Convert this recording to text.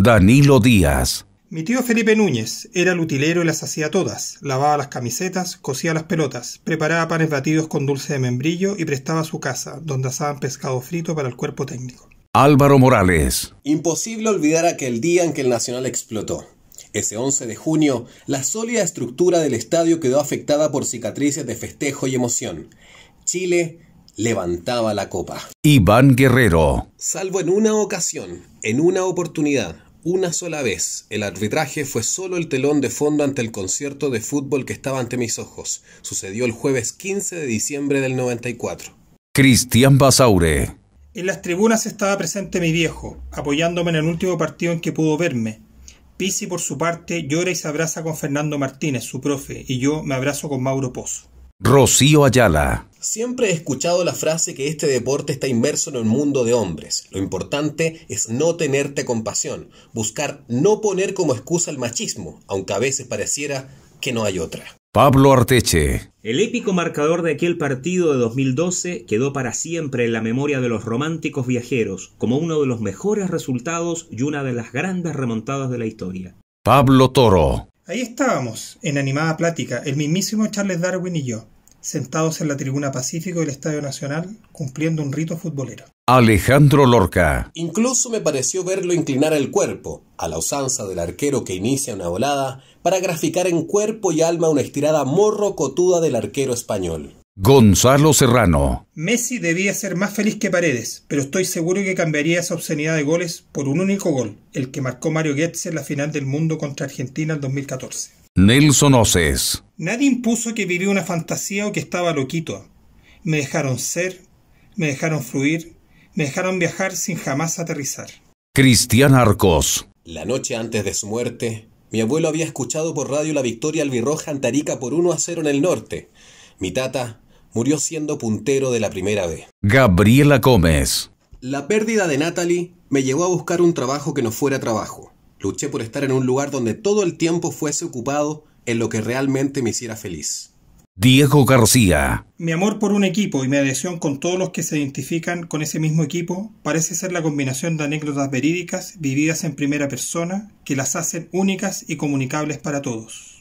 Danilo Díaz. Mi tío Felipe Núñez era el utilero y las hacía todas. Lavaba las camisetas, cosía las pelotas, preparaba panes batidos con dulce de membrillo y prestaba su casa, donde asaban pescado frito para el cuerpo técnico. Álvaro Morales. Imposible olvidar aquel día en que el Nacional explotó. Ese 11 de junio, la sólida estructura del estadio quedó afectada por cicatrices de festejo y emoción. Chile levantaba la copa. Iván Guerrero. Salvo en una ocasión, en una oportunidad, una sola vez. El arbitraje fue solo el telón de fondo ante el concierto de fútbol que estaba ante mis ojos. Sucedió el jueves 15 de diciembre del 94. Cristian Basaure. En las tribunas estaba presente mi viejo, apoyándome en el último partido en que pudo verme. Pisi, por su parte, llora y se abraza con Fernando Martínez, su profe, y yo me abrazo con Mauro Pozo. Rocío Ayala. Siempre he escuchado la frase que este deporte está inmerso en el mundo de hombres. Lo importante es no tenerte compasión, buscar no poner como excusa el machismo, aunque a veces pareciera que no hay otra. Pablo Arteche. El épico marcador de aquel partido de 2012 quedó para siempre en la memoria de los románticos viajeros como uno de los mejores resultados y una de las grandes remontadas de la historia. Pablo Toro. Ahí estábamos, en animada plática, el mismísimo Charles Darwin y yo sentados en la tribuna Pacífico del Estadio Nacional, cumpliendo un rito futbolero. Alejandro Lorca. Incluso me pareció verlo inclinar el cuerpo, a la usanza del arquero que inicia una volada, para graficar en cuerpo y alma una estirada morro cotuda del arquero español. Gonzalo Serrano. Messi debía ser más feliz que Paredes, pero estoy seguro que cambiaría esa obscenidad de goles por un único gol, el que marcó Mario Götze en la final del mundo contra Argentina en 2014. Nelson Oces. Nadie impuso que vivía una fantasía o que estaba loquito. Me dejaron ser, me dejaron fluir, me dejaron viajar sin jamás aterrizar. Cristian Arcos. La noche antes de su muerte, mi abuelo había escuchado por radio la victoria albirroja antarica por 1 a 0 en el norte. Mi tata murió siendo puntero de la primera vez. Gabriela Gómez. La pérdida de Natalie me llevó a buscar un trabajo que no fuera trabajo. Luché por estar en un lugar donde todo el tiempo fuese ocupado en lo que realmente me hiciera feliz. Diego García. Mi amor por un equipo y mi adhesión con todos los que se identifican con ese mismo equipo parece ser la combinación de anécdotas verídicas vividas en primera persona que las hacen únicas y comunicables para todos.